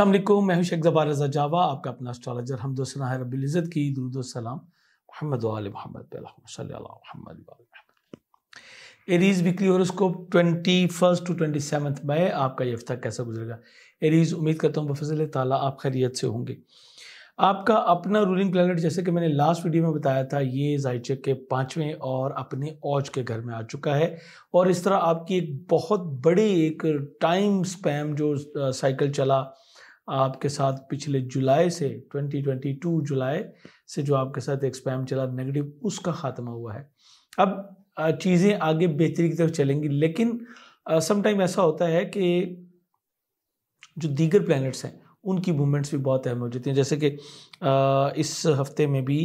असल मैं हूं शेख जबार रजा जावा आपका अपना एस्ट्रोलॉजर हम है रबीज़त की महमद वाल महमद महमद Aries weekly horoscope twenty first to twenty seventh May आपका ये हफ्ता कैसा गुजरेगा एरीज़ उम्मीद करता हूँ बफजल ताला आप खैरियत से होंगे आपका अपना रूलिंग प्लानट जैसे कि मैंने लास्ट वीडियो में बताया था ये जायचे के पाँचवें और अपने औज के घर में आ चुका है और इस तरह आपकी एक बहुत बड़ी एक टाइम स्पैम जो साइकिल चला आपके साथ पिछले जुलाई से 2022 जुलाई से जो आपके साथ एक स्पैम चला नेगेटिव उसका ख़ात्मा हुआ है अब चीज़ें आगे बेहतरी की तरफ चलेंगी लेकिन समटाइम ऐसा होता है कि जो दीगर प्लैनेट्स हैं उनकी मूवमेंट्स भी बहुत अहम हो जाती हैं जैसे कि इस हफ्ते में भी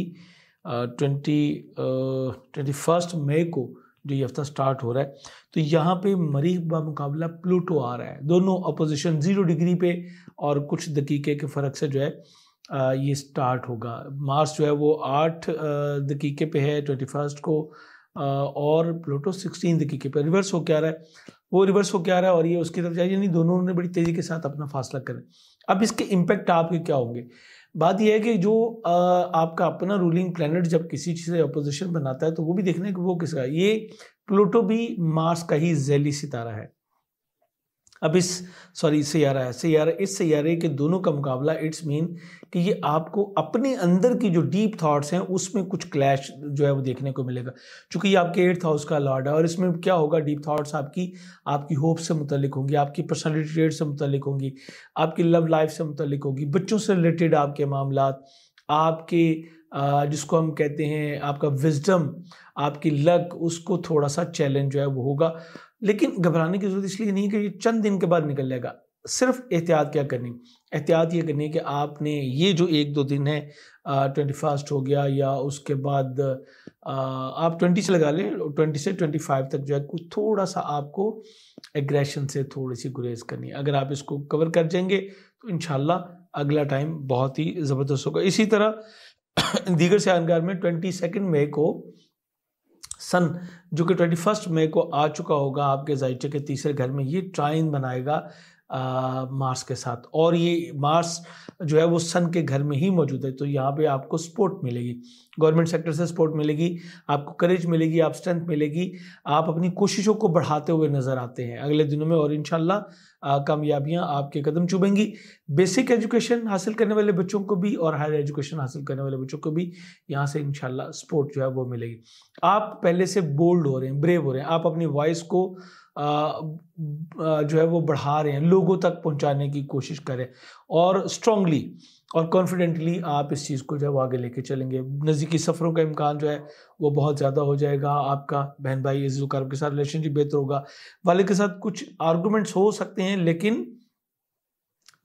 ट्वेंटी ट्वेंटी फर्स्ट मई को जो ये हफ्ता स्टार्ट हो रहा है तो यहाँ पे मरीख बा मुकाबला प्लूटो आ रहा है दोनों अपोजिशन ज़ीरो डिग्री पे और कुछ दकीके के फ़र्क से जो है ये स्टार्ट होगा मार्स जो है वो आठ दकीके पे है ट्वेंटी फर्स्ट को और प्लूटो सिक्सटीन दकीके पे रिवर्स हो क्या रहा है वो रिवर्स हो क्या रहा है और ये उसकी तरफ जाए यानी दोनों ने बड़ी तेज़ी के साथ अपना फासला करें अब इसके इम्पैक्ट आपके क्या होंगे बात यह है कि जो आपका अपना रूलिंग प्लानट जब किसी चीज़ से अपोजिशन बनाता है तो वो भी देखना है कि वो किसका ये प्लूटो भी मार्स का ही जैली सितारा है अब इस सॉरी सैारा है सैारा इस सैारे के दोनों का मुकाबला इट्स मीन कि ये आपको अपने अंदर की जो डीप थाट्स हैं उसमें कुछ क्लैश जो है वो देखने को मिलेगा क्योंकि ये आपके एट्थ हाउस का लॉर्ड है और इसमें क्या होगा डीप थाट्स आपकी आपकी होप से मुतलिक होंगी आपकी पर्सनलिटी ट्रेड से मुतलिक होंगी आपकी लव लाइफ से मुतलिक होगी बच्चों से रिलेटेड आपके मामला आपके जिसको हम कहते हैं आपका विजडम आपकी लक उसको थोड़ा सा चैलेंज जो है वो होगा लेकिन घबराने की जरूरत इसलिए नहीं कि ये चंद दिन के बाद निकल जाएगा सिर्फ एहतियात क्या करनी एहतियात ये करनी है कि आपने ये जो एक दो दिन है ट्वेंटी फर्स्ट हो गया या उसके बाद आ, आप ट्वेंटी से लगा लें ट्वेंटी से ट्वेंटी फाइव तक जो है कुछ थोड़ा सा आपको एग्रेशन से थोड़ी सी गुरेज करनी है अगर आप इसको कवर कर जाएंगे तो इन अगला टाइम बहुत ही ज़बरदस्त होगा इसी तरह दीगर से में ट्वेंटी सेकेंड मई को सन जो कि ट्वेंटी फर्स्ट मई को आ चुका होगा आपके जायचे के तीसरे घर में ये ट्राइन बनाएगा आ, मार्स के साथ और ये मार्स जो है वो सन के घर में ही मौजूद है तो यहाँ पे आपको सपोर्ट मिलेगी गवर्नमेंट सेक्टर से सपोर्ट मिलेगी आपको करेज मिलेगी आप स्ट्रेंथ मिलेगी आप अपनी कोशिशों को बढ़ाते हुए नज़र आते हैं अगले दिनों में और इन कामयाबियाँ आपके कदम चुभेंगी बेसिक एजुकेशन हासिल करने वाले बच्चों को भी और हायर एजुकेशन हासिल करने वाले बच्चों को भी यहाँ से इनशाला सपोर्ट जो है वो मिलेगी आप पहले से बोल्ड हो रहे हैं ब्रेव हो रहे हैं आप अपनी वॉइस को जो है वो बढ़ा रहे हैं लोगों तक पहुंचाने की कोशिश करें और स्ट्रांगली और कॉन्फिडेंटली आप इस चीज़ को जो है वो आगे लेके चलेंगे नज़दीकी सफ़रों का इम्कान जो है वो बहुत ज़्यादा हो जाएगा आपका बहन भाई इस जुकार के साथ रिलेशनशिप बेहतर होगा वाले के साथ कुछ आर्गूमेंट्स हो सकते हैं लेकिन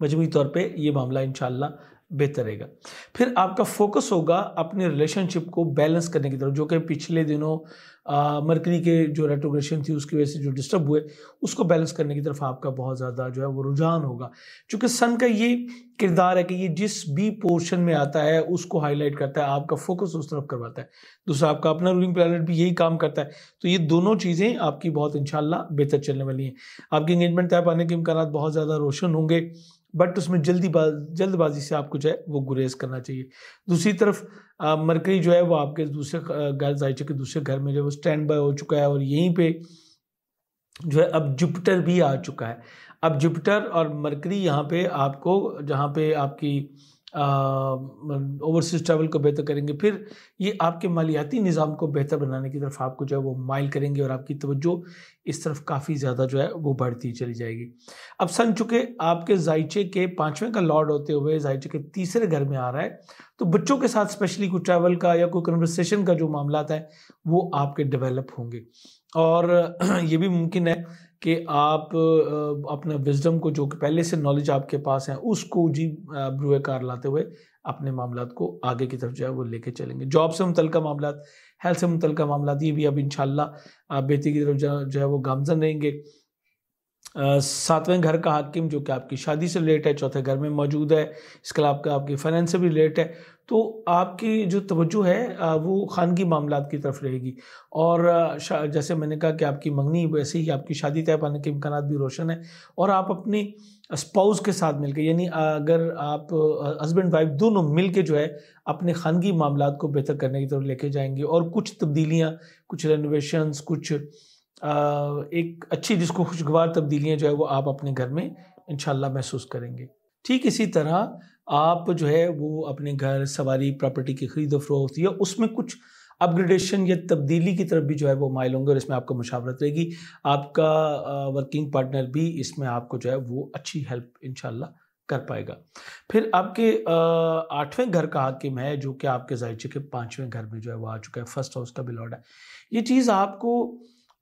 मजमू तौर पर ये मामला इनशाला बेहतर रहेगा फिर आपका फोकस होगा अपने रिलेशनशिप को बैलेंस करने की तरफ जो कि पिछले दिनों मरकरी के जो रेट्रोग्रेशन थी उसकी वजह से जो डिस्टर्ब हुए उसको बैलेंस करने की तरफ आपका बहुत ज़्यादा जो है वो रुझान होगा क्योंकि सन का ये किरदार है कि ये जिस भी पोर्शन में आता है उसको हाईलाइट करता है आपका फोकस उस तरफ करवाता है दूसरा आपका अपना रूलिंग प्लानट भी यही काम करता है तो ये दोनों चीज़ें आपकी बहुत इन बेहतर चलने वाली हैं आपकी इंगेजमेंट तय पाने के इम्कान बहुत ज़्यादा रोशन होंगे बट उसमें जल्दीबाज जल्दबाजी से आपको जो है वो गुरेज करना चाहिए दूसरी तरफ मरकरी जो है वो आपके दूसरे घर जायचे के दूसरे घर में जो है वो स्टैंड बाय हो चुका है और यहीं पे जो है अब जुपिटर भी आ चुका है अब जुपिटर और मरकरी यहाँ पे आपको जहाँ पे आपकी ओवरसीज़ ट्रैवल को बेहतर करेंगे फिर ये आपके मालियाती निज़ाम को बेहतर बनाने की तरफ आपको जो है वो माइल करेंगे और आपकी तवज्जो इस तरफ काफ़ी ज़्यादा जो है वो बढ़ती चली जाएगी अब सन चुके आपके जायचे के पाँचवें का लॉर्ड होते हुए जायचे के तीसरे घर में आ रहा है तो बच्चों के साथ स्पेशली कोई ट्रैवल का या कोई कन्वर्सेशन का जो मामला है वो आपके डेवलप होंगे और ये भी मुमकिन है कि आप अपना विजडम को जो कि पहले से नॉलेज आपके पास है उसको जी ब्रुए कार लाते हुए अपने मामला को आगे की तरफ जो है वो लेके चलेंगे जॉब से मुतल मामला हेल्थ से मुतल मामला ये भी अब इन बेटी की तरफ जो है वो गामजन रहेंगे सातवें घर का हाकिम जो कि आपकी शादी से रिलेट है चौथे घर में मौजूद है इसके अलावा आपका आपकी फाइनेंस से भी रिलेट है तो आपकी जो तवज्जो है वो खानगी मामला की तरफ रहेगी और जैसे मैंने कहा कि आपकी मंगनी वैसे ही आपकी शादी तय पाने के इम्कान भी रोशन है और आप अपनी स्पाउस के साथ मिलकर यानी अगर आप हस्बैंड वाइफ दोनों के जो है अपने खानगी मामला को बेहतर करने की तरफ लेके जाएंगे और कुछ तब्दीलियाँ कुछ रेनोवेशंस कुछ एक अच्छी जिसको खुशगवार तब्दीलियाँ जो है वो आप अपने घर में इन महसूस करेंगे ठीक इसी तरह आप जो है वो अपने घर सवारी प्रॉपर्टी की खरीद फरोख्त या उसमें कुछ अपग्रेडेशन या तब्दीली की तरफ भी जो है वो माइल होंगे और इसमें आपको मुशावरत रहेगी आपका वर्किंग पार्टनर भी इसमें आपको जो है वो अच्छी हेल्प इन कर पाएगा फिर आपके आठवें घर का हाकिम है जो कि आपके जायचे के पाँचवें घर में जो है वो आ चुका है फर्स्ट हाउस का बिलॉर्ड है ये चीज़ आपको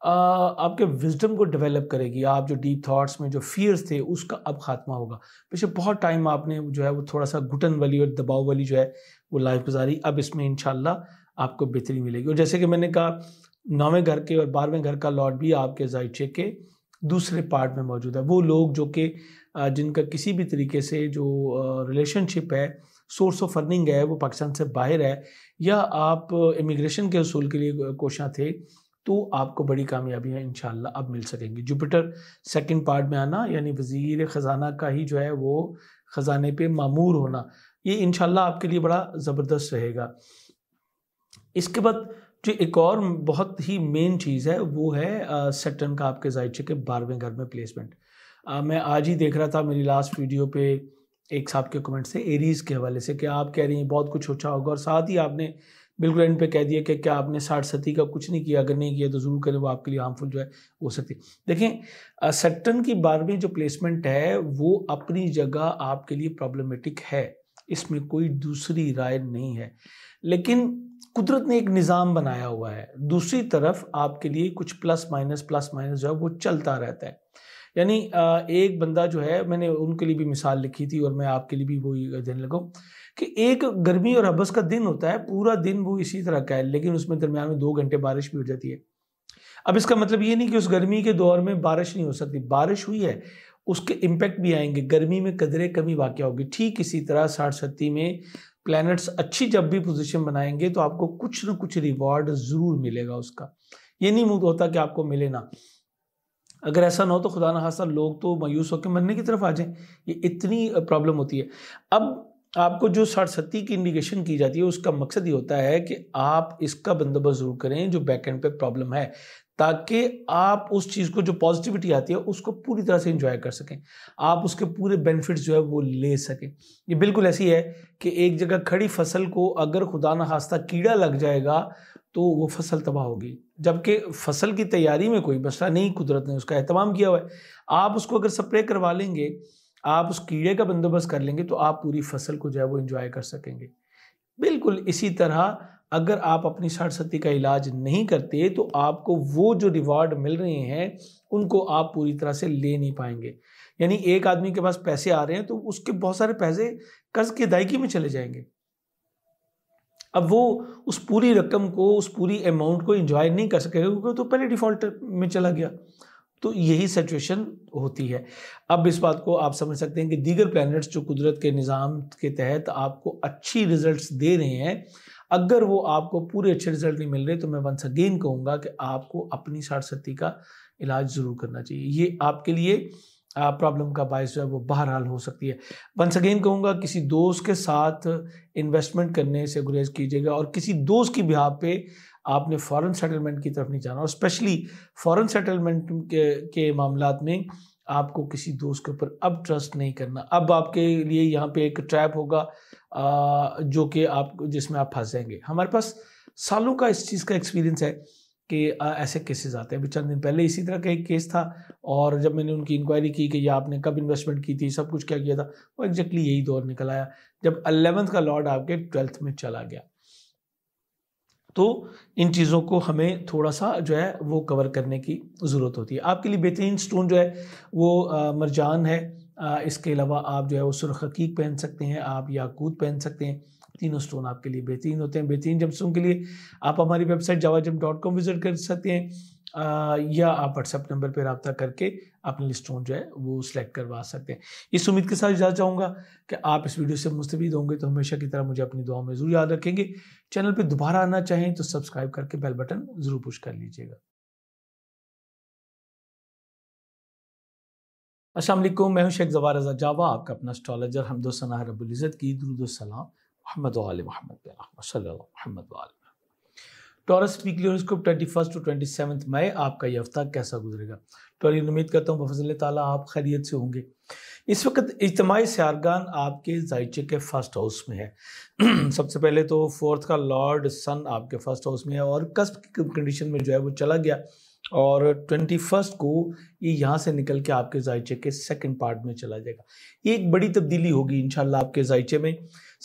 आपके विजडम को डेवलप करेगी आप जो डीप थॉट्स में जो फियर्स थे उसका अब खात्मा होगा पिछले बहुत टाइम आपने जो है वो थोड़ा सा घुटन वाली और दबाव वाली जो है वो लाइफ गुजारी अब इसमें इन आपको बेहतरी मिलेगी और जैसे कि मैंने कहा नौवें घर के और बारहवें घर का लॉर्ड भी आपके जायचे के दूसरे पार्ट में मौजूद है वो लोग जो कि जिनका किसी भी तरीके से जो रिलेशनशिप है सोर्स ऑफ अर्निंग है वो पाकिस्तान से बाहर है या आप इमिग्रेशन के असूल के लिए कोशा थे तो आपको बड़ी कामयाबियाँ इन अब मिल सकेंगी जुपिटर सेकेंड पार्ट में आना यानी वज़ीर ख़जाना का ही जो है वो ख़जाने पर मामूर होना ये इन आपके लिए बड़ा ज़बरदस्त रहेगा इसके बाद जो एक और बहुत ही मेन चीज़ है वो है सेटन का आपके जायचे के बारहवें घर में प्लेसमेंट आ, मैं आज ही देख रहा था मेरी लास्ट वीडियो पे एक साहब के कमेंट से एरीज़ के हवाले से कि आप कह रही हैं बहुत कुछ सोचा होगा और साथ ही आपने बिल्कुल एंड पे कह दिया कि क्या आपने साठ सती का कुछ नहीं किया अगर नहीं किया तो ज़रूर करें वो आपके लिए हार्मफुल जो है हो सकती है देखें सेक्टन की बारहवीं जो प्लेसमेंट है वो अपनी जगह आपके लिए प्रॉब्लमेटिक है इसमें कोई दूसरी राय नहीं है लेकिन कुदरत ने एक निज़ाम बनाया हुआ है दूसरी तरफ आपके लिए कुछ प्लस माइनस प्लस माइनस जो है वो चलता रहता है यानी एक बंदा जो है मैंने उनके लिए भी मिसाल लिखी थी और मैं आपके लिए भी वही देने लगा कि एक गर्मी और हबस का दिन होता है पूरा दिन वो इसी तरह का है लेकिन उसमें दरमियान में दो घंटे बारिश भी हो जाती है अब इसका मतलब ये नहीं कि उस गर्मी के दौर में बारिश नहीं हो सकती बारिश हुई है उसके इम्पेक्ट भी आएंगे गर्मी में कदरे कमी वाक़ होगी ठीक इसी तरह साठ सत्ती में प्लैनेट्स अच्छी जब भी पोजीशन बनाएंगे तो आपको कुछ ना कुछ रिवॉर्ड ज़रूर मिलेगा उसका ये नहीं मुद होता कि आपको मिले ना अगर ऐसा ना हो तो खुदा ना खासा लोग तो मायूस होकर मरने की तरफ आ जाएं ये इतनी प्रॉब्लम होती है अब आपको जो साड़सती की इंडिकेशन की जाती है उसका मकसद ये होता है कि आप इसका बंदोबस्त जरूर करें जो बैक एंड पे प्रॉब्लम है ताकि आप उस चीज़ को जो पॉजिटिविटी आती है उसको पूरी तरह से इंजॉय कर सकें आप उसके पूरे बेनिफिट्स जो है वो ले सकें ये बिल्कुल ऐसी है कि एक जगह खड़ी फसल को अगर खुदा न खास्ता कीड़ा लग जाएगा तो वो फसल तबाह होगी जबकि फसल की तैयारी में कोई मसला नहीं कुदरत ने उसका अहतमाम किया हुआ है आप उसको अगर स्प्रे करवा लेंगे आप उस कीड़े का बंदोबस्त कर लेंगे तो आप पूरी फसल को जो है वो इंजॉय कर सकेंगे बिल्कुल इसी तरह अगर आप अपनी साठ सत्ती का इलाज नहीं करते तो आपको वो जो रिवॉर्ड मिल रहे हैं उनको आप पूरी तरह से ले नहीं पाएंगे यानी एक आदमी के पास पैसे आ रहे हैं तो उसके बहुत सारे पैसे कर्ज की अदायगी में चले जाएंगे अब वो उस पूरी रकम को उस पूरी अमाउंट को इंजॉय नहीं कर सकेगा क्योंकि तो पहले डिफ़ॉल्ट में चला गया तो यही सिचुएशन होती है अब इस बात को आप समझ सकते हैं कि दीगर प्लैनेट्स जो कुदरत के निज़ाम के तहत आपको अच्छी रिजल्ट्स दे रहे हैं अगर वो आपको पूरे अच्छे रिजल्ट नहीं मिल रहे तो मैं वंस अगेन कहूँगा कि आपको अपनी साठसत्ती का इलाज ज़रूर करना चाहिए ये आपके लिए प्रॉब्लम का बायस जो है वो बहरहाल हो सकती है वंस अगेन कहूँगा किसी दोस्त के साथ इन्वेस्टमेंट करने से गुरेज कीजिएगा और किसी दोस्त की बिहाव पे आपने फॉरेन सेटलमेंट की तरफ नहीं जाना और स्पेशली फ़ॉरन सेटलमेंट के, के मामला में आपको किसी दोस्त के ऊपर अब ट्रस्ट नहीं करना अब आपके लिए यहाँ पे एक ट्रैप होगा आ, जो कि आप जिसमें आप फंस जाएंगे हमारे पास सालों का इस चीज़ का एक्सपीरियंस है कि ऐसे केसेस आते हैं अभी चंद दिन पहले इसी तरह का एक केस था और जब मैंने उनकी इंक्वायरी की कि ये आपने कब इन्वेस्टमेंट की थी सब कुछ क्या किया था वो एग्जैक्टली यही दौर निकल आया जब अलेवंथ का लॉर्ड आपके ट्वेल्थ में चला गया तो इन चीज़ों को हमें थोड़ा सा जो है वो कवर करने की ज़रूरत होती है आपके लिए बेहतरीन स्टोन जो है वो मरजान है इसके अलावा आप जो है वो सुरख हकीक पहन सकते हैं आप याकूत पहन सकते हैं तीनों स्टोन आपके लिए बेहतरीन होते हैं बेहतरीन जमसों के लिए आप हमारी website Java dot com visit कर सकते हैं या आप व्हाट्सएप नंबर पर रबता करके अपने लिस्टों जो है वो सिलेक्ट करवा सकते हैं इस उम्मीद के साथ इजाज़ चाहूँगा कि आप इस वीडियो से मुस्तफ़ होंगे तो हमेशा की तरह मुझे अपनी दुआ में ज़रूर याद रखेंगे चैनल पर दोबारा आना चाहें तो सब्सक्राइब करके बेल बटन ज़रूर पुश कर लीजिएगा असल मैं हूं शेख जवार रजा जावा आपका अपना स्टॉलजर हमदोसना रबुल्ज़त की दरुदोसलाम महमद महमद वाल Taurus weekly horoscope twenty first to twenty seventh May आपका यह हफ्ता कैसा गुजरेगा टॉरी उम्मीद करता हूँ फजल ताला आप खैरियत से होंगे इस वक्त इजतमाही सियारगान आपके जायचे के फर्स्ट हाउस में है सबसे पहले तो फोर्थ का लॉर्ड सन आपके फर्स्ट हाउस में है और कस्ब की कंडीशन में जो है वो चला गया और ट्वेंटी फर्स्ट को ये यहाँ से निकल के आपके जायचे के सेकंड पार्ट में चला जाएगा ये एक बड़ी तब्दीली होगी इन आपके जायचे में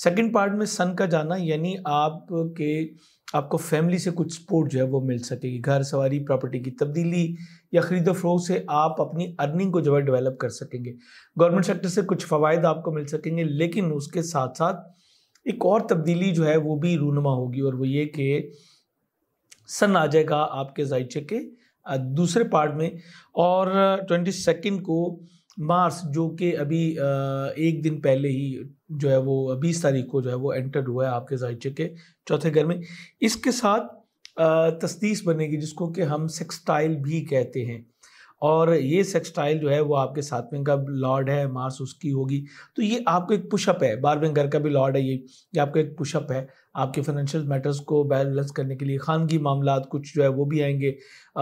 सेकंड पार्ट में सन का जाना यानी आपके आपको फैमिली से कुछ सपोर्ट जो है वो मिल सकेगी घर सवारी प्रॉपर्टी की तब्दीली या खरीदो फरोख से आप अपनी अर्निंग को जो है डेवलप कर सकेंगे गवर्नमेंट सेक्टर से कुछ फ़वाद आपको मिल सकेंगे लेकिन उसके साथ साथ एक और तब्दीली जो है वो भी रूनमा होगी और वो ये कि सन आ जाएगा आपके जायचे के दूसरे पार्ट में और ट्वेंटी सेकेंड को मार्स जो कि अभी एक दिन पहले ही जो है वो बीस तारीख को जो है वो एंटर हुआ है आपके जायचे के चौथे घर में इसके साथ तस्दीस बनेगी जिसको कि हम सेक्सटाइल भी कहते हैं और ये सेक्सटाइल जो है वो आपके सातवें का लॉर्ड है मार्स उसकी होगी तो ये आपको एक पुशअप है बारहवें घर का भी लॉर्ड है ये ये आपका एक पुशअप है आपके फाइनेंशियल मैटर्स को बैलेंस करने के लिए खानगी मामला कुछ जो है वो भी आएंगे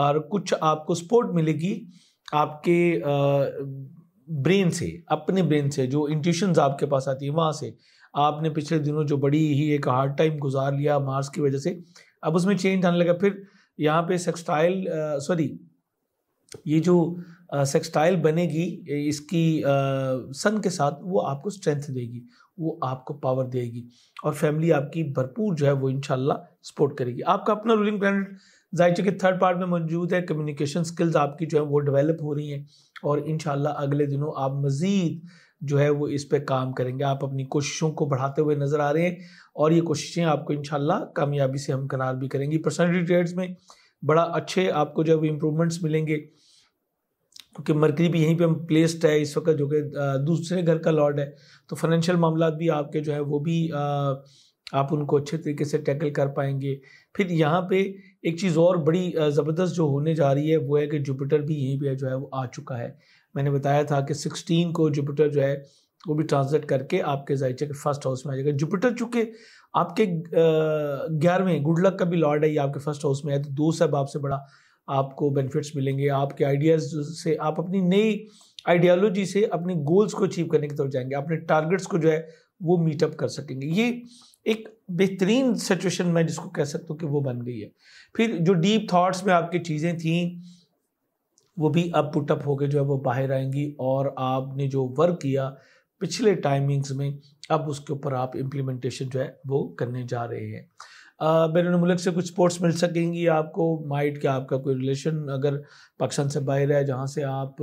और कुछ आपको सपोर्ट मिलेगी आपके आ, ब्रेन से अपने ब्रेन से जो इंट्यूशन आपके पास आती है वहाँ से आपने पिछले दिनों जो बड़ी ही एक हार्ड टाइम गुजार लिया मार्स की वजह से अब उसमें चेंज आने लगा फिर यहाँ पे सेक्सटाइल सॉरी ये जो सेक्सटाइल बनेगी इसकी सन के साथ वो आपको स्ट्रेंथ देगी वो आपको पावर देगी और फैमिली आपकी भरपूर जो है वो इनशाला सपोर्ट करेगी आपका अपना रूलिंग प्लानट जायचे के थर्ड पार्ट में मौजूद है कम्युनिकेशन स्किल्स आपकी जो है वो डेवलप हो रही हैं और इन अगले दिनों आप मज़ीद जो है वो इस पर काम करेंगे आप अपनी कोशिशों को बढ़ाते हुए नज़र आ रहे हैं और ये कोशिशें आपको इन कामयाबी से हम करार भी करेंगी पर्सनल ट्रेड्स में बड़ा अच्छे आपको जो है वो इम्प्रूवमेंट्स मिलेंगे क्योंकि मरकरी भी यहीं पे हम प्लेस्ड है इस वक्त जो कि दूसरे घर का लॉर्ड है तो फाइनेंशियल मामला भी आपके जो है वो भी आ, आप उनको अच्छे तरीके से टैकल कर पाएंगे फिर यहाँ पे एक चीज़ और बड़ी ज़बरदस्त जो होने जा रही है वो है कि जुपिटर भी यहीं पर जो है वो आ चुका है मैंने बताया था कि सिक्सटीन को जुपिटर जो है वो भी ट्रांसलेट करके आपके जायचे के फर्स्ट हाउस में आ जाएगा जुपिटर चूँकि आपके ग्यारहवें गुड लक का भी लॉर्ड है ये आपके फर्स्ट हाउस में है तो दो सब आपसे बड़ा आपको बेनिफिट्स मिलेंगे आपके आइडियाज़ से आप अपनी नई आइडियालॉजी से अपने गोल्स को अचीव करने की तरफ जाएंगे अपने टारगेट्स को जो है वो मीटअप कर सकेंगे ये एक बेहतरीन सिचुएशन मैं जिसको कह सकता हूँ कि वो बन गई है फिर जो डीप थॉट्स में आपकी चीज़ें थी वो भी अब पुटअप होकर जो है वो बाहर आएंगी और आपने जो वर्क किया पिछले टाइमिंग्स में अब उसके ऊपर आप इम्प्लीमेंटेशन जो है वो करने जा रहे हैं बैरून मुल्क से कुछ स्पोर्ट्स मिल सकेंगी आपको माइट क्या आपका कोई रिलेशन अगर पाकिस्तान से बाहर है जहाँ से आप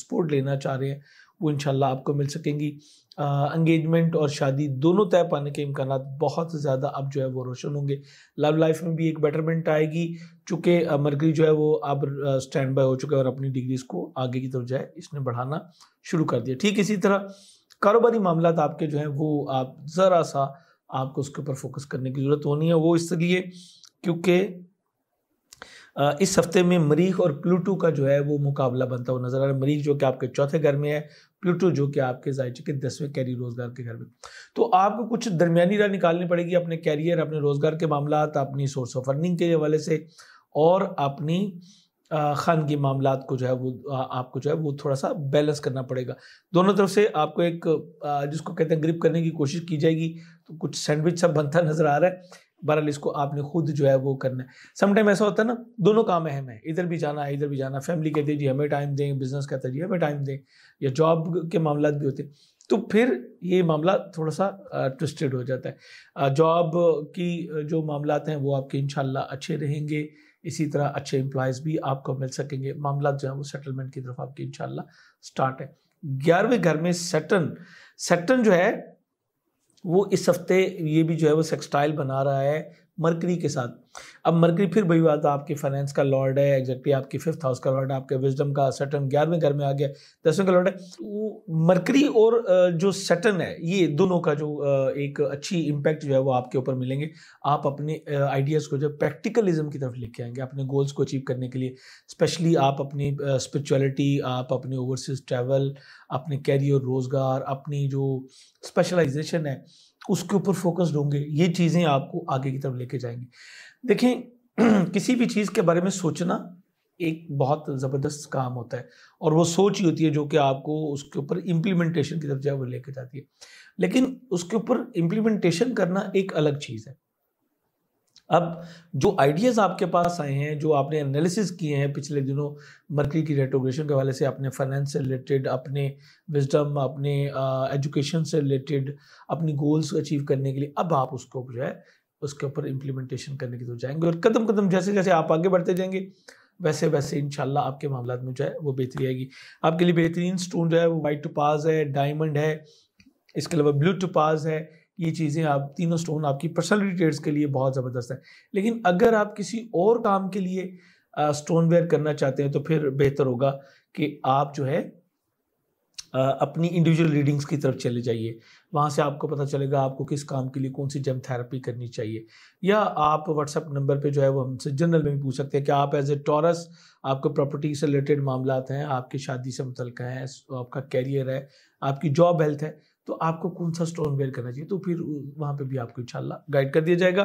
स्पोर्ट लेना चाह रहे हैं वो इन आपको मिल सकेंगी इंगेजमेंट और शादी दोनों तय पाने के इम्कान बहुत ज़्यादा अब जो है वो रोशन होंगे लव लाइफ में भी एक बेटरमेंट आएगी चूँकि मरकरी जो है वो अब स्टैंड बाय हो चुका है और अपनी डिग्रीज़ को आगे की तरफ जाए इसने बढ़ाना शुरू कर दिया ठीक इसी तरह कारोबारी मामला आपके जो हैं वो आप ज़रा सा आपको उसके ऊपर फोकस करने की ज़रूरत होनी है वो इसलिए क्योंकि इस हफ्ते में मरीख और प्लूटो का जो है वो मुकाबला बनता हुआ नजर आ रहा है मरीख जो कि आपके चौथे घर में है प्लूटो जो कि आपके जायचे के दसवें कैरी रोजगार के घर में तो आपको कुछ दरमियानी राह निकालनी पड़ेगी अपने कैरियर अपने रोजगार के मामला अपनी सोर्स ऑफ अर्निंग के हवाले से और अपनी खान के मामला को जो है वो आपको जो है वो थोड़ा सा बैलेंस करना पड़ेगा दोनों तरफ से आपको एक जिसको कहते हैं ग्रिप करने की कोशिश की जाएगी तो कुछ सैंडविच सब बनता नजर आ रहा है बहरहाल इसको आपने खुद जो है वो करना है समटाइम ऐसा होता है ना दोनों काम अहम है इधर भी जाना है इधर भी जाना फैमिली कहती है जी हमें टाइम दें बिजनेस कहता है जी हमें टाइम दें या जॉब के मामला भी होते हैं तो फिर ये मामला थोड़ा सा ट्विस्टेड हो जाता है जॉब की जो मामला हैं वो आपके इन अच्छे रहेंगे इसी तरह अच्छे एम्प्लॉयज़ भी आपको मिल सकेंगे मामला जो है वो सेटलमेंट की तरफ आपकी इन स्टार्ट है ग्यारहवें घर में सेटन सेटन जो है वो इस हफ्ते ये भी जो है वो सेक्सटाइल बना रहा है मरकरी के साथ अब मरकरी फिर वही बात आपके फाइनेंस का लॉर्ड है एग्जैक्टली आपकी फिफ्थ हाउस का लॉर्ड है आपके विजडम का सटन ग्यारहवें घर में आ गया दसवें का लॉर्ड है वो मरकरी और जो सटन है ये दोनों का जो एक अच्छी इम्पैक्ट जो है वो आपके ऊपर मिलेंगे आप अपने आइडियाज़ को जो प्रैक्टिकलिज्म की तरफ लेके आएंगे अपने गोल्स को अचीव करने के लिए स्पेशली आप अपनी स्परिचुअलिटी आप अपने ओवरसीज ट्रैवल अपने कैरियर रोज़गार अपनी जो स्पेशलाइजेशन है उसके ऊपर फोकस्ड होंगे ये चीज़ें आपको आगे की तरफ लेके जाएंगी देखें किसी भी चीज़ के बारे में सोचना एक बहुत ज़बरदस्त काम होता है और वो सोच ही होती है जो कि आपको उसके ऊपर इम्प्लीमेंटेशन की तरफ जो है वो लेके जाती है लेकिन उसके ऊपर इम्प्लीमेंटेशन करना एक अलग चीज़ है अब जो आइडियाज़ आपके पास आए हैं जो आपने एनालिसिस किए हैं पिछले दिनों मर्की की रेटोग्रेशन के हवाले से अपने फाइनेंस से रिलेटेड अपने विजडम अपने एजुकेशन से रिलेटेड अपनी गोल्स अचीव करने के लिए अब आप उसको जो है उसके ऊपर इम्प्लीमेंटेशन करने की तरफ जाएंगे और कदम कदम जैसे जैसे आप आगे बढ़ते जाएंगे वैसे वैसे इन आपके मामला में जो है वो बेहतरी आएगी आपके लिए बेहतरीन स्टोन जो है वो वाइट पाज है डायमंड है इसके अलावा ब्लू टपाज है ये चीज़ें आप तीनों स्टोन आपकी पर्सनलिटी ट्रेड्स के लिए बहुत ज़बरदस्त है लेकिन अगर आप किसी और काम के लिए स्टोन वेयर करना चाहते हैं तो फिर बेहतर होगा कि आप जो है अपनी इंडिविजुअल रीडिंग्स की तरफ चले जाइए वहाँ से आपको पता चलेगा आपको किस काम के लिए कौन सी जम थेरेपी करनी चाहिए या आप व्हाट्सअप नंबर पे जो है वो हमसे जनरल में भी पूछ सकते हैं कि आप एज ए टॉरस आपके प्रॉपर्टी से रिलेटेड मामला हैं आपकी शादी से मुतल है आपका कैरियर है आपकी जॉब हेल्थ है तो आपको कौन सा स्टोन वेयर करना चाहिए तो फिर वहाँ पे भी आपको इंशाल्लाह गाइड कर दिया जाएगा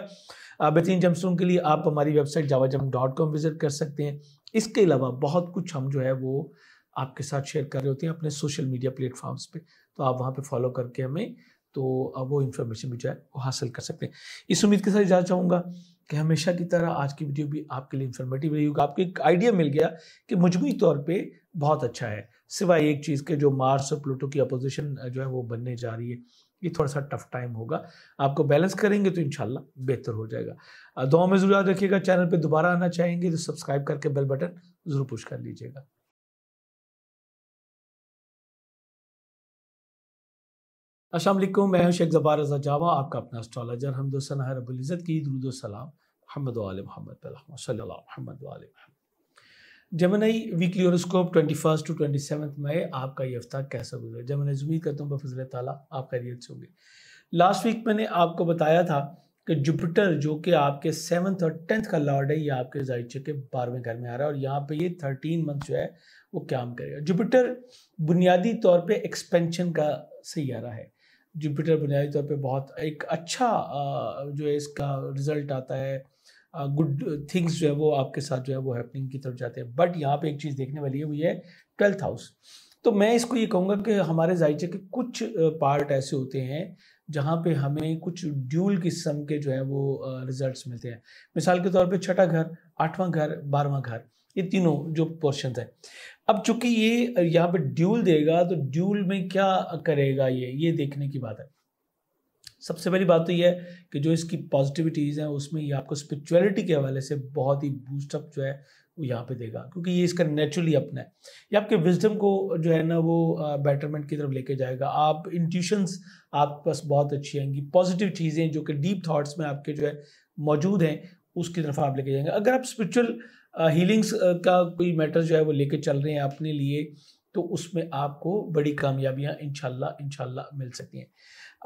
बेहतरीन जम के लिए आप हमारी वेबसाइट जावा जम डॉट कॉम विजिट कर सकते हैं इसके अलावा बहुत कुछ हम जो है वो आपके साथ शेयर कर रहे होते हैं अपने सोशल मीडिया प्लेटफॉर्म्स पे तो आप वहाँ पे फॉलो करके हमें तो वो इन्फॉर्मेशन भी जो है वो हासिल कर सकते हैं इस उम्मीद के साथ जाना चाहूँगा कि हमेशा की तरह आज की वीडियो भी आपके लिए इन्फॉर्मेटिव रही होगी आपको एक आइडिया मिल गया कि मजमू तौर पर बहुत अच्छा है सिवाय एक चीज़ के जो मार्स और प्लूटो की अपोजिशन जो है वो बनने जा रही है ये थोड़ा सा टफ टाइम होगा आपको बैलेंस करेंगे तो इंशाल्लाह बेहतर हो जाएगा दुआ में जरूर याद रखिएगा चैनल पे दोबारा आना चाहेंगे तो सब्सक्राइब करके बेल बटन जरूर पुश कर लीजिएगा अस्सलाम वालेकुम मैं हूं शेख जबार रजा जावा आपका अपना एस्ट्रोलॉजर हमदोसना रबुल्ज़त की दरुदो सलाम मोहम्मद वाल मोहम्मद मोहम्मद वाल मोहम्मद Gemini weekly twenty first to twenty seventh May आपका ये हफ्ता कैसा गुजरा जमन उम्मीद करता हूँ बफजल ताला आप खैरियत से होंगे लास्ट वीक मैंने आपको बताया था कि जुपिटर जो कि आपके सेवन्थ और टेंथ का लॉर्ड है ये आपके जायचे के बारहवें घर में आ रहा है और यहाँ पे ये थर्टीन मंथ जो है वो काम करेगा जुपिटर बुनियादी तौर पे एक्सपेंशन का सैारा है जुपिटर बुनियादी तौर पे बहुत एक अच्छा जो है इसका रिजल्ट आता है गुड थिंग्स जो है वो आपके साथ जो है वो हैपनिंग की तरफ जाते हैं बट यहाँ पे एक चीज़ देखने वाली है वो ये है ट्वेल्थ हाउस तो मैं इसको ये कहूँगा कि हमारे जायचे के कुछ पार्ट ऐसे होते हैं जहाँ पे हमें कुछ ड्यूल किस्म के जो है वो रिजल्ट्स मिलते हैं मिसाल के तौर पे छठा घर आठवां घर बारहवां घर ये तीनों जो पोर्शन है अब चूंकि ये यहाँ पे ड्यूल देगा तो ड्यूल में क्या करेगा ये ये देखने की बात है सबसे पहली बात तो यह है कि जो इसकी पॉजिटिविटीज़ हैं उसमें ये आपको स्पिरिचुअलिटी के हवाले से बहुत ही बूस्टअप जो है वो यहाँ पे देगा क्योंकि ये इसका नेचुरली अपना है ये आपके विजडम को जो है ना वो बेटरमेंट की तरफ लेके जाएगा आप इंट्यूशंस आपके पास बहुत अच्छी आएंगी पॉजिटिव चीज़ें जो कि डीप थाट्स में आपके जो है मौजूद हैं उसकी तरफ आप लेके जाएंगे अगर आप स्परिचुअल हीलिंग्स का कोई मैटर जो है वो लेके चल रहे हैं अपने लिए तो उसमें आपको बड़ी कामयाबियाँ इन इनशाला मिल सकती हैं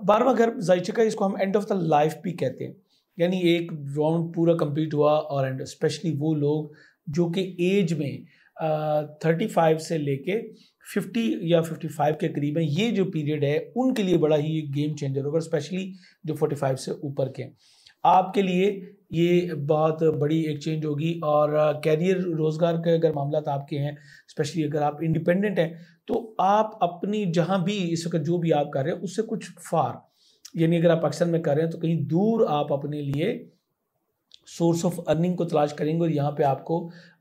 बारवा घर जायचे का इसको हम एंड ऑफ द लाइफ भी कहते हैं यानी एक राउंड पूरा कंप्लीट हुआ और एंड स्पेशली वो लोग जो कि एज में थर्टी uh, फाइव से लेके फिफ्टी या फिफ्टी फाइव के करीब है ये जो पीरियड है उनके लिए बड़ा ही गेम चेंजर होगा स्पेशली जो फोर्टी फाइव से ऊपर के आपके लिए ये बहुत बड़ी एक चेंज होगी और कैरियर रोज़गार के अगर मामला आपके हैं स्पेशली अगर आप इंडिपेंडेंट हैं तो आप अपनी जहाँ भी इस वक्त जो भी आप कर रहे हैं उससे कुछ फार यानी अगर आप पाकिस्तान में कर रहे हैं तो कहीं दूर आप अपने लिए सोर्स ऑफ अर्निंग को तलाश करेंगे और यहाँ पे आपको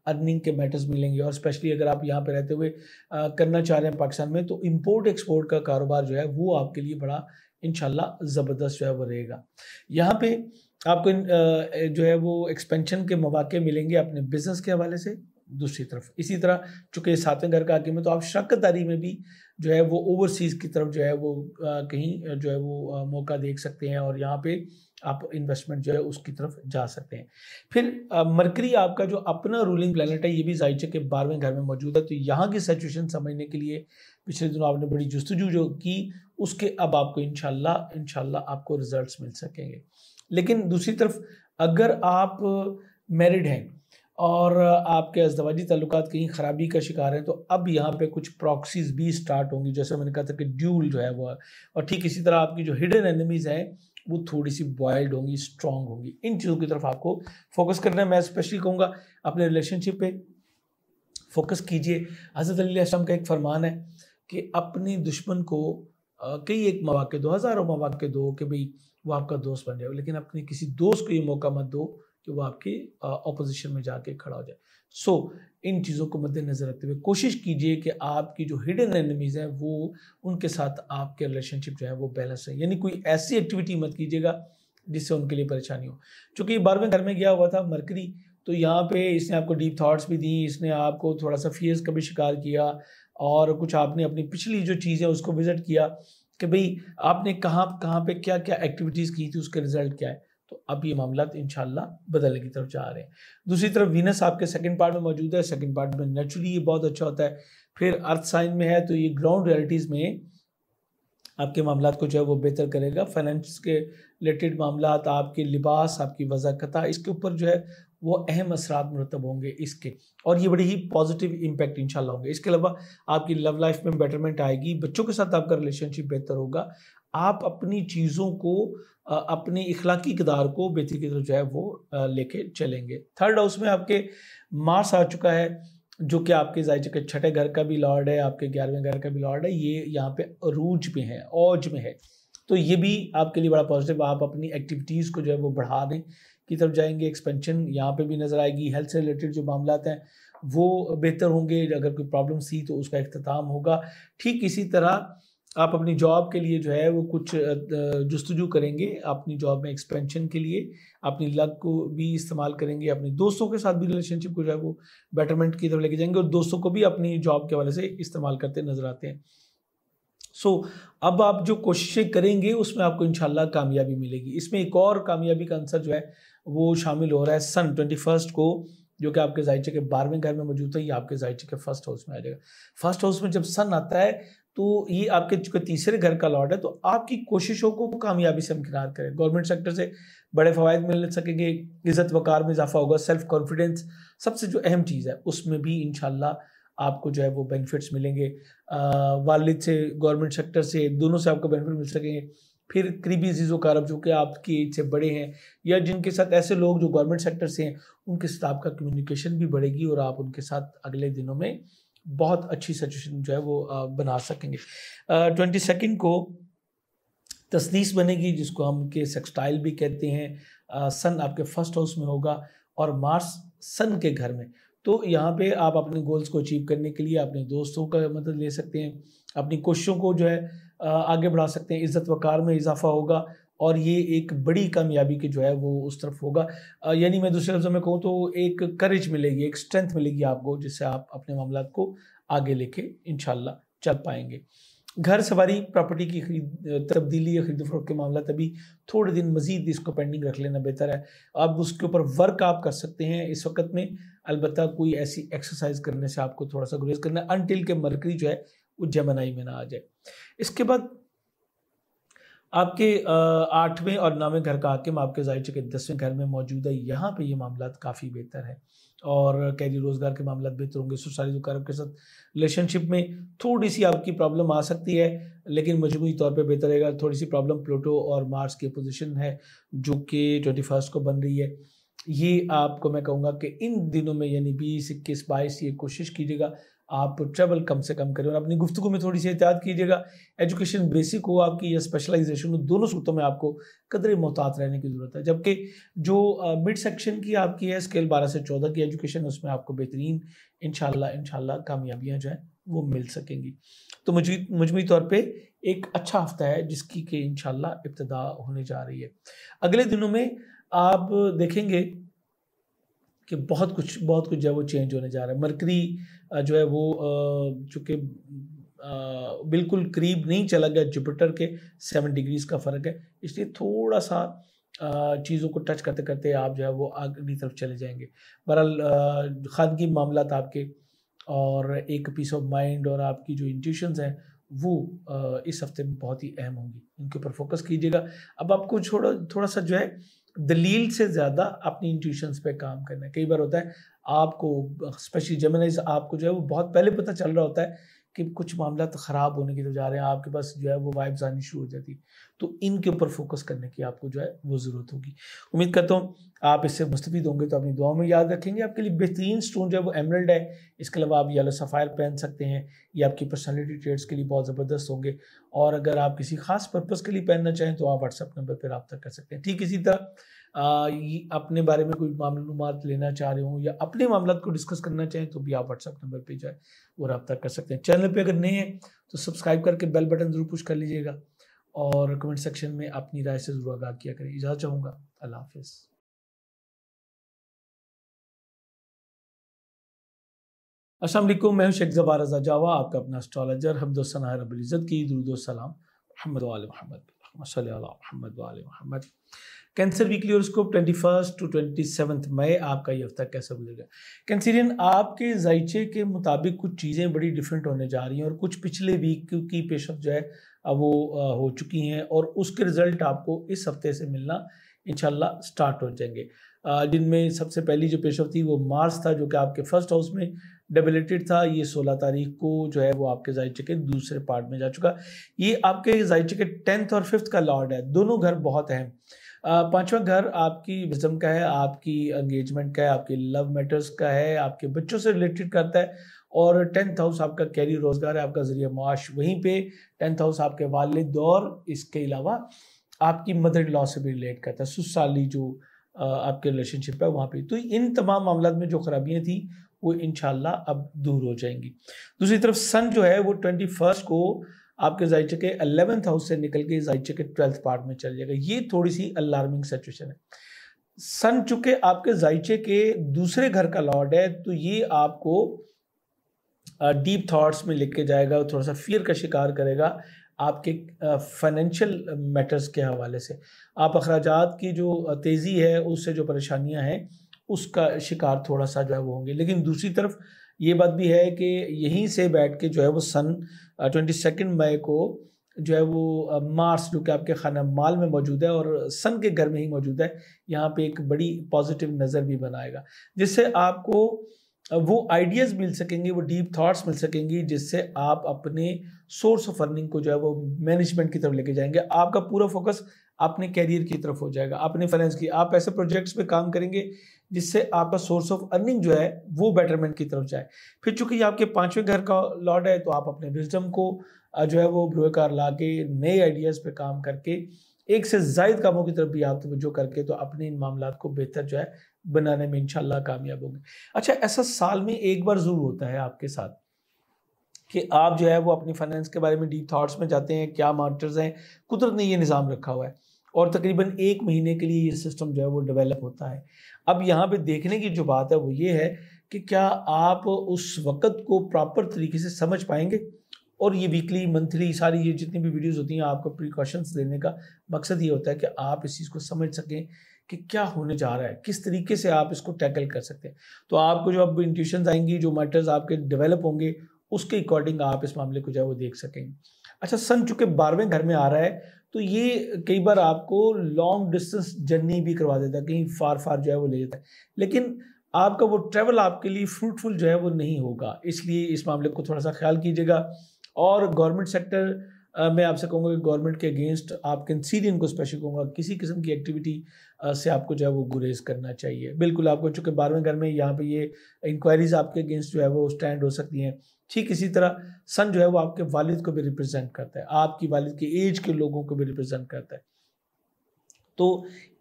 अर्निंग के मैटर्स मिलेंगे और स्पेशली अगर आप यहाँ पे रहते हुए आ, करना चाह रहे हैं पाकिस्तान में तो इम्पोर्ट एक्सपोर्ट का कारोबार जो है वो आपके लिए बड़ा इन ज़बरदस्त जो है वो रहेगा यहाँ पे आपको इन, आ, जो है वो एक्सपेंशन के मौाक़े मिलेंगे अपने बिज़नेस के हवाले से दूसरी तरफ इसी तरह चूँकि सातवें घर का हाकिम है तो आप शराकतदारी में भी जो है वो ओवरसीज़ की तरफ जो है वो आ, कहीं जो है वो आ, मौका देख सकते हैं और यहाँ पे आप इन्वेस्टमेंट जो है उसकी तरफ जा सकते हैं फिर मरकरी आपका जो अपना रूलिंग प्लानट है ये भी जायचे के बारहवें घर में मौजूद है तो यहाँ की सिचुएशन समझने के लिए पिछले दिनों आपने बड़ी जस्तजू जो की उसके अब आपको इनशाला इनशाला आपको रिजल्ट मिल सकेंगे लेकिन दूसरी तरफ अगर आप मैरिड हैं और आपके अजदवाजी तल्लुक कहीं ख़राबी का शिकार हैं तो अब यहाँ पे कुछ प्रॉक्सीज भी स्टार्ट होंगी जैसे मैंने कहा था कि ड्यूल जो है वो और ठीक इसी तरह आपकी जो हिडन एनिमीज़ हैं वो थोड़ी सी बॉयल्ड होंगी स्ट्रांग होंगी इन चीज़ों की तरफ आपको फोकस करना है मैं स्पेशली कहूँगा अपने रिलेशनशिप पर फोकस कीजिए हज़रत अलीम का एक फरमान है कि अपने दुश्मन को कई एक मौाक़े दो हज़ारों मौाक़े दो कि भाई वो आपका दोस्त बन जाए लेकिन अपने किसी दोस्त को ये मौका मत दो कि वो आपकी अपोजिशन में जाके खड़ा हो जाए सो so, इन चीज़ों को मद्देनजर रखते हुए कोशिश कीजिए कि आपकी जो हिडन एनिमीज़ हैं वो उनके साथ आपके रिलेशनशिप जो है वो बैलेंस है यानी कोई ऐसी एक्टिविटी मत कीजिएगा जिससे उनके लिए परेशानी हो चूँकि बारहवें घर में गया हुआ था मरकरी तो यहाँ पे इसने आपको डीप थाट्स भी दी इसने आपको थोड़ा सा फियर्स का भी शिकार किया और कुछ आपने अपनी पिछली जो चीज़ है उसको विजिट किया कि भाई आपने कहाँ कहाँ पे क्या क्या एक्टिविटीज़ की थी उसके रिजल्ट क्या है तो अब ये मामला इन इनशाला बदलने की तरफ जा रहे हैं दूसरी तरफ वीनस आपके सेकंड पार्ट में मौजूद है सेकंड पार्ट में नेचुरली ये बहुत अच्छा होता है फिर अर्थ साइन में है तो ये ग्राउंड रियलिटीज़ में आपके मामला को जो है वो बेहतर करेगा फाइनेंस के रिलेटेड मामला आपके लिबास आपकी वजाकता इसके ऊपर जो है वो अहम असरा मरतब होंगे इसके और ये बड़ी ही पॉजिटिव इम्पैक्ट इंशाल्लाह होंगे इसके अलावा आपकी लव लाइफ में बेटरमेंट आएगी बच्चों के साथ आपका रिलेशनशिप बेहतर होगा आप अपनी चीज़ों को अपने इखलाकी किदार को बेहतरी की तरफ जो है वो लेके चलेंगे थर्ड हाउस में आपके मार्स आ चुका है जो कि आपके जायचे के छठे घर का भी लॉर्ड है आपके ग्यारहवें घर का भी लॉर्ड है ये यहाँ पे अरूज में है औज में है तो ये भी आपके लिए बड़ा पॉजिटिव आप अपनी एक्टिविटीज़ को जो है वो बढ़ा दें की तरफ जाएंगे एक्सपेंशन यहाँ पे भी नज़र आएगी हेल्थ से रिलेटेड जो मामला हैं वो बेहतर होंगे अगर कोई प्रॉब्लम थी तो उसका अख्ताम होगा ठीक इसी तरह आप अपनी जॉब के लिए जो है वो कुछ जस्तजू करेंगे अपनी जॉब में एक्सपेंशन के लिए अपनी लक को भी इस्तेमाल करेंगे अपने दोस्तों के साथ भी रिलेशनशिप को जो है वो बेटरमेंट की तरफ लेके जाएंगे और दोस्तों को भी अपनी जॉब के हवाले से इस्तेमाल करते नजर आते हैं सो so, अब आप जो कोशिशें करेंगे उसमें आपको इन कामयाबी मिलेगी इसमें एक और कामयाबी का आंसर जो है वो शामिल हो रहा है सन ट्वेंटी फर्स्ट को जो कि आपके जायचे के बारहवें घर में मौजूद है ये आपके जायचे के फर्स्ट हाउस में आ जाएगा फर्स्ट हाउस में जब सन आता है तो ये आपके तीसरे घर का लॉट है तो आपकी कोशिशों को कामयाबी से हमकिनार करें गवर्नमेंट सेक्टर से बड़े फवायद मिल सकेंगे इज़्ज़त वकार में इजाफा होगा सेल्फ कॉन्फिडेंस सबसे जो अहम चीज़ है उसमें भी इन आपको जो है वो बेनिफिट्स मिलेंगे वालद से गवर्नमेंट सेक्टर से दोनों से आपको बेनिफिट मिल सकेंगे फिर करीबी अजीज़ों कारब जो कि आपकी एज से बड़े हैं या जिनके साथ ऐसे लोग जो गवर्नमेंट सेक्टर से हैं उनके साथ आपका कम्युनिकेशन भी बढ़ेगी और आप उनके साथ अगले दिनों में बहुत अच्छी सजेशन जो है वो बना सकेंगे ट्वेंटी सेकेंड को तसनीस बनेगी जिसको हम के सेक्सटाइल भी कहते हैं सन आपके फर्स्ट हाउस में होगा और मार्स सन के घर में तो यहाँ पे आप अपने गोल्स को अचीव करने के लिए अपने दोस्तों का मदद ले सकते हैं अपनी कोशिशों को जो है आगे बढ़ा सकते हैं इज़्ज़त वकार में इजाफा होगा और ये एक बड़ी कामयाबी की जो है वो उस तरफ होगा यानी मैं दूसरे लफ्जों में कहूँ तो एक करेज मिलेगी एक स्ट्रेंथ मिलेगी आपको जिससे आप अपने मामला को आगे लेके इन चल पाएंगे घर सवारी प्रॉपर्टी की खरीद तब्दीली या खरीद फरोख के मामला तभी थोड़े दिन मजीद इसको पेंडिंग रख लेना बेहतर है अब उसके ऊपर वर्क आप कर सकते हैं इस वक्त में अलबत् कोई ऐसी एक्सरसाइज करने से आपको थोड़ा सा गुरेज करना अनटिल के मरकरी जो है वो जमनाई में ना आ जाए इसके बाद आपके आठवें और नौवें घर का हाकिम आपके जाहिर के दसवें घर में मौजूद है यहाँ पे ये मामला काफ़ी बेहतर है और कह रोज़गार के मामला बेहतर होंगे सुसारी दुकान के साथ रिलेशनशिप में थोड़ी सी आपकी प्रॉब्लम आ सकती है लेकिन मजमूरी तौर पे बेहतर रहेगा थोड़ी सी प्रॉब्लम प्लूटो और मार्स की पोजिशन है जो कि ट्वेंटी फर्स्ट को बन रही है ये आपको मैं कहूँगा कि इन दिनों में यानी बीस इक्कीस बाईस ये कोशिश कीजिएगा आप ट्रेवल कम से कम करें और अपनी गुफ्तु में थोड़ी सी एहतियात कीजिएगा एजुकेशन बेसिक हो आपकी या स्पेशलाइजेशन हो दोनों सूरतों में आपको कदर मोहतात रहने की ज़रूरत है जबकि जो मिड सेक्शन की आपकी है स्केल बारह से चौदह की एजुकेशन उसमें आपको बेहतरीन इन शाला कामयाबियाँ जो हैं वो मिल सकेंगी तो मजमू तौर पर एक अच्छा हफ्ता है जिसकी कि इन इब्तदा होने जा रही है अगले दिनों में आप देखेंगे कि बहुत कुछ बहुत कुछ जो है वो चेंज होने जा रहा है मरकरी जो है वो चूँकि बिल्कुल करीब नहीं चला गया जुपिटर के सेवन डिग्रीज का फ़र्क है इसलिए थोड़ा सा चीज़ों को टच करते करते आप जो है वो अगली तरफ चले जाएंगे बहरहाल खानगी मामला आपके और एक पीस ऑफ माइंड और आपकी जो इंट्यूशंस हैं वो इस हफ्ते में बहुत ही अहम होंगी उनके ऊपर फोकस कीजिएगा अब आपको छोड़ा थोड़ा सा जो है दलील से ज़्यादा अपनी इंट्यूशंस पे काम करना है कई बार होता है आपको स्पेशली जमेनाइज आपको जो है वो बहुत पहले पता चल रहा होता है कि कुछ मामला तो ख़राब होने की तो जा रहे हैं आपके पास जो है वो वाइब्स आनी शुरू हो जाती तो इनके ऊपर फोकस करने की आपको जो है वो ज़रूरत होगी उम्मीद करता हूँ आप इससे मुस्तफ़ होंगे तो अपनी दुआ में याद रखेंगे आपके लिए बेहतरीन स्टोन जो है वो एमरल्ड है इसके अलावा आप येलो सफ़ायर पहन सकते हैं ये आपकी पर्सनैलिटी ट्रेड्स के लिए बहुत ज़बरदस्त होंगे और अगर आप किसी खास पर्पज़ के लिए पहनना चाहें तो आप व्हाट्सअप नंबर पर रबा कर सकते हैं ठीक इसी तरह अपने बारे में कोई मालूम लेना चाह रहे हो या अपने मामला को डिस्कस करना चाहें तो भी आप व्हाट्सअप नंबर पर जाए वो रब्ता कर सकते हैं चैनल पर अगर नए हैं तो सब्सक्राइब करके बेल बटन ज़रूर पुश कर लीजिएगा और कमेंट सेक्शन में अपनी राय से ज़रूर आगाह किया करें इजाज़त चाहूँगा अल्लाह हाफिज़ मैं शेख जबार रजा जावा आपका अपना एस्ट्रोलॉजर हमदोसना रबुल्ज़त की वाल महमद महमद कैंसर वीकली और twenty first to twenty seventh May आपका ये हफ्ता कैसा गुजरेगा कैंसरियन आपके जायचे के मुताबिक कुछ चीज़ें बड़ी डिफरेंट होने जा रही हैं और कुछ पिछले वीक की पेशअप जो है वो हो चुकी हैं और उसके रिजल्ट आपको इस हफ्ते से मिलना इंशाल्लाह स्टार्ट हो जाएंगे जिनमें सबसे पहली जो पेशअप थी वो मार्स था जो कि आपके फर्स्ट हाउस में डेबिलेटेड था ये 16 तारीख को जो है वो आपके जाहिर चेके दूसरे पार्ट में जा चुका ये आपके जाहिर चेके टेंथ और फिफ्थ का लॉर्ड है दोनों घर बहुत अहम पांचवा घर आपकी विजम का है आपकी एंगेजमेंट का है आपके लव मैटर्स का है आपके बच्चों से रिलेटेड करता है और टेंथ हाउस आपका कैरियर रोजगार है आपका जरिया मुआश वहीं पे टेंथ हाउस आपके वालद और इसके अलावा आपकी मदर लॉ से भी रिलेट करता है सुसाली जो आपके रिलेशनशिप है वहाँ पे तो इन तमाम मामला में जो खराबियाँ थी वो इन अब दूर हो जाएंगी दूसरी तरफ सन जो है वो ट्वेंटी फर्स्ट को आपके जायचे के अलेवेंथ हाउस से निकल के जायचे के ट्वेल्थ पार्ट में चल जाएगा ये थोड़ी सी अलार्मिंग सिचुएशन है सन चुके आपके जायचे के दूसरे घर का लॉर्ड है तो ये आपको डीप थॉट्स में लेके जाएगा थोड़ा सा फियर का शिकार करेगा आपके फाइनेंशियल मैटर्स के हवाले से आप अखराज की जो तेज़ी है उससे जो परेशानियां हैं उसका शिकार थोड़ा सा जो है वो होंगे लेकिन दूसरी तरफ ये बात भी है कि यहीं से बैठ के जो है वो सन ट्वेंटी सेकेंड मई को जो है वो मार्स जो कि आपके खाना माल में मौजूद है और सन के घर में ही मौजूद है यहाँ पे एक बड़ी पॉजिटिव नज़र भी बनाएगा जिससे आपको वो आइडियाज़ मिल सकेंगे वो डीप थॉट्स मिल सकेंगी जिससे आप अपने सोर्स ऑफ अर्निंग को जो है वो मैनेजमेंट की तरफ लेके जाएंगे आपका पूरा फोकस अपने कैरियर की तरफ हो जाएगा अपने फाइनेंस की आप ऐसे प्रोजेक्ट्स पे काम करेंगे जिससे आपका सोर्स ऑफ अर्निंग जो है वो बेटरमेंट की तरफ जाए फिर चूंकि आपके पांचवें घर का लॉर्ड है तो आप अपने विजडम को जो है वो ग्रोकार ला के नए आइडियाज़ पे काम करके एक से जायद कामों की तरफ भी आप तवज्जो करके तो अपने इन मामला को बेहतर जो है बनाने में इनशाला कामयाब होंगे अच्छा ऐसा साल में एक बार ज़रूर होता है आपके साथ कि आप जो है वो अपनी फाइनेंस के बारे में डीप थॉट्स में जाते हैं क्या मार्टर्स हैं कुदरत ने ये निज़ाम रखा हुआ है और तकरीबन एक महीने के लिए ये सिस्टम जो है वो डेवलप होता है अब यहाँ पे देखने की जो बात है वो ये है कि क्या आप उस वक़्त को प्रॉपर तरीके से समझ पाएंगे और ये वीकली मंथली सारी ये जितनी भी वीडियोस होती हैं आपको प्रिकॉशंस लेने का मकसद ये होता है कि आप इस चीज़ को समझ सकें कि क्या होने जा रहा है किस तरीके से आप इसको टैकल कर सकते हैं तो आपको जो अब इंट्यूशन आएंगी जो मैटर्स आपके डेवलप होंगे उसके अकॉर्डिंग आप इस मामले को जो है वो देख सकेंगे अच्छा सन चूँकि बारहवें घर में आ रहा है तो ये कई बार आपको लॉन्ग डिस्टेंस जर्नी भी करवा देता है कहीं फार फार जो है वो ले जाता है लेकिन आपका वो ट्रैवल आपके लिए फ्रूटफुल जो है वो नहीं होगा इसलिए इस मामले को थोड़ा सा ख्याल कीजिएगा और गवर्नमेंट सेक्टर मैं आपसे कहूँगा कि गवर्नमेंट के अगेंस्ट आप किन सीधी इनको स्पेशल कहूँगा किसी किस्म की एक्टिविटी से आपको जो है वो गुरेज करना चाहिए बिल्कुल आपको चूँकि बारहवें घर में यहाँ पे ये इंक्वायरीज आपके अगेंस्ट जो है वो स्टैंड हो सकती हैं ठीक इसी तरह सन जो है वो आपके वालिद को भी रिप्रेजेंट करता है आपकी वालिद की एज के लोगों को भी रिप्रेजेंट करता है तो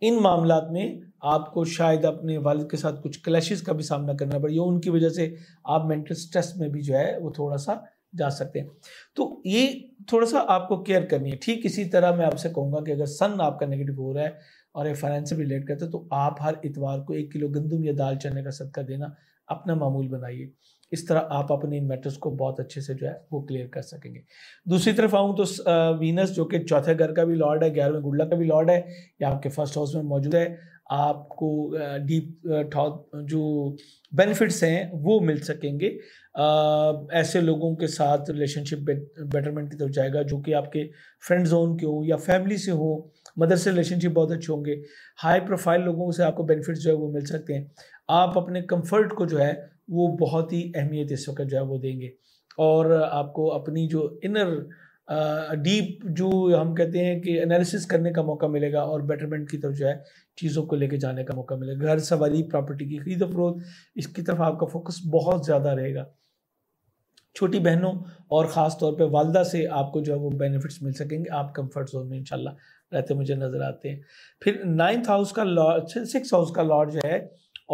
इन मामला में आपको शायद अपने वालिद के साथ कुछ क्लैशेस का भी सामना करना पड़ेगा उनकी वजह से आप मेंटल स्ट्रेस में भी जो है वो थोड़ा सा जा सकते हैं तो ये थोड़ा सा आपको केयर करनी है ठीक इसी तरह मैं आपसे कहूँगा कि अगर सन आपका नेगेटिव हो रहा है और ये फाइनेंस से रिलेट करते हैं तो आप हर इतवार को एक किलो गंदम या दाल चने का सदका देना अपना मामूल बनाइए इस तरह आप अपने इन मैटर्स को बहुत अच्छे से जो है वो क्लियर कर सकेंगे दूसरी तरफ आऊँ तो वीनस जो कि चौथे घर का भी लॉर्ड है ग्यारहवें गुडला का भी लॉर्ड है या आपके फर्स्ट हाउस में मौजूद है आपको डीप जो बेनिफिट्स हैं वो मिल सकेंगे ऐसे लोगों के साथ रिलेशनशिप बेटरमेंट की तरफ जाएगा जो कि आपके फ्रेंड जोन के हो या फैमिली से हो मदर से रिलेशनशिप बहुत अच्छे होंगे हाई प्रोफाइल लोगों से आपको बेनिफिट्स जो है वो मिल सकते हैं आप अपने कंफर्ट को जो है वो बहुत ही अहमियत इस वक्त जो है वो देंगे और आपको अपनी जो इनर डीप जो हम कहते हैं कि एनालिसिस करने का मौका मिलेगा और बेटरमेंट की तरफ जो है चीज़ों को लेके जाने का मौका मिलेगा घर सवारी प्रॉपर्टी की खरीद फरोख्त इसकी तरफ आपका फोकस बहुत ज़्यादा रहेगा छोटी बहनों और ख़ास तौर पे वालदा से आपको जो है वो बेनिफिट्स मिल सकेंगे आप कंफर्ट जोन में इंशाल्लाह रहते मुझे नज़र आते हैं फिर नाइन्थ हाउस का लॉर्ड सिक्स हाउस का लॉर्ड जो है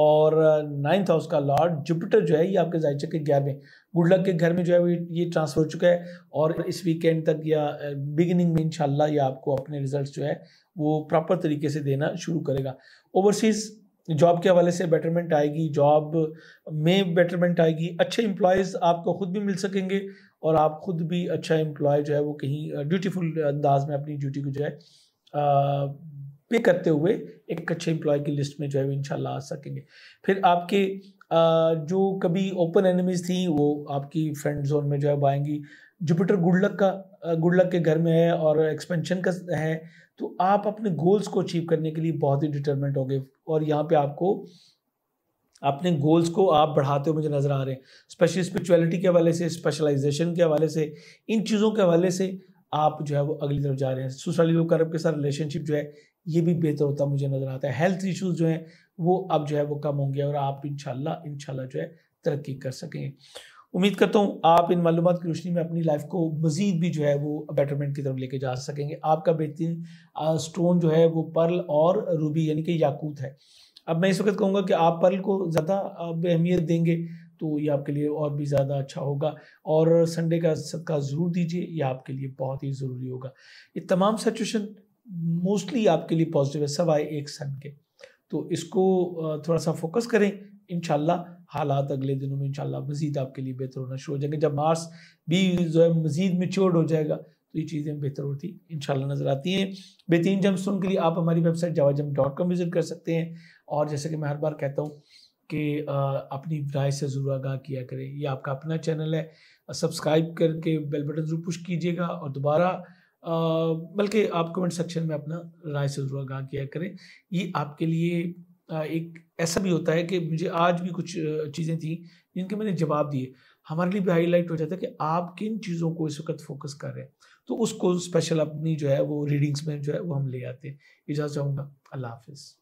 और नाइन्थ हाउस का लॉर्ड जुपिटर जो है ये आपके जायचक के में गुड लक के घर में जो है वो ये ट्रांसफर हो चुका है और इस वीकेंड तक या बिगिनिंग में इंशाल्लाह ये आपको अपने रिजल्ट्स जो है वो प्रॉपर तरीके से देना शुरू करेगा ओवरसीज़ जॉब के हवाले से बेटरमेंट आएगी जॉब में बेटरमेंट आएगी अच्छे एम्प्लॉयज़ आपको ख़ुद भी मिल सकेंगे और आप ख़ुद भी अच्छा एम्प्लॉय जो है वो कहीं ड्यूटीफुल अंदाज में अपनी ड्यूटी को जो है पे करते हुए एक अच्छे एम्प्लॉय की लिस्ट में जो है इनशाला आ सकेंगे फिर आपके जो कभी ओपन एनिमीज थी वो आपकी फ्रेंड जोन में जो है आएंगी जुपिटर गुडलक का गुडलक के घर में है और एक्सपेंशन का है तो आप अपने गोल्स को अचीव करने के लिए बहुत ही डिटर्मेंट होंगे और यहाँ पे आपको अपने गोल्स को आप बढ़ाते हुए मुझे नज़र आ रहे हैं स्पेशली स्पिरिचुअलिटी के हवाले से स्पेशलाइजेशन के हवाले से इन चीज़ों के हवाले से आप जो है वो अगली तरफ जा रहे हैं सुसाली लोग के साथ रिलेशनशिप जो है ये भी बेहतर होता मुझे नज़र आता है हेल्थ इश्यूज जो हैं वो अब जो है वो कम होंगे और आप इनशाला इनशाला जो है तरक्की कर सकेंगे उम्मीद करता हूँ आप इन मालूम की रोशनी में अपनी लाइफ को मज़ीद भी जो है वो बेटरमेंट की तरफ लेके जा सकेंगे आपका बेहतरीन स्टोन जो है वो पर्ल और रूबी यानी कि याकूत है अब मैं इस वक्त कहूँगा कि आप पर्ल को ज़्यादा अहमियत देंगे तो ये आपके लिए और भी ज़्यादा अच्छा होगा और संडे का सदका ज़रूर दीजिए ये आपके लिए बहुत ही ज़रूरी होगा ये तमाम सिचुएशन मोस्टली आपके लिए पॉजिटिव है सवाए एक सन के तो इसको थोड़ा सा फोकस करें इन हालात अगले दिनों में इनशाला मज़ीद आपके लिए बेहतर होना शुरू हो जाएंगे जब मार्स भी जो है मज़ीद मेच्योर्ड हो जाएगा तो ये चीज़ें बेहतर होती इन नज़र आती हैं बेहतरीन जम सुन के लिए आप हमारी वेबसाइट जवा जम डॉट कॉम विज़िट कर सकते हैं और जैसे कि मैं हर बार कहता हूँ कि अपनी राय से ज़रूर आगाह किया करें ये आपका अपना चैनल है सब्सक्राइब करके बेल बटन ज़रूर पुश कीजिएगा और दोबारा बल्कि आप कमेंट सेक्शन में अपना राय से सुलवा किया करें ये आपके लिए एक ऐसा भी होता है कि मुझे आज भी कुछ चीज़ें थी जिनके मैंने जवाब दिए हमारे लिए भी हाईलाइट हो जाता है कि आप किन चीज़ों को इस वक्त फोकस कर रहे हैं तो उसको स्पेशल अपनी जो है वो रीडिंग्स में जो है वो हम ले आते हैं इजाज़त चाहूँगा अल्लाह हाफिज़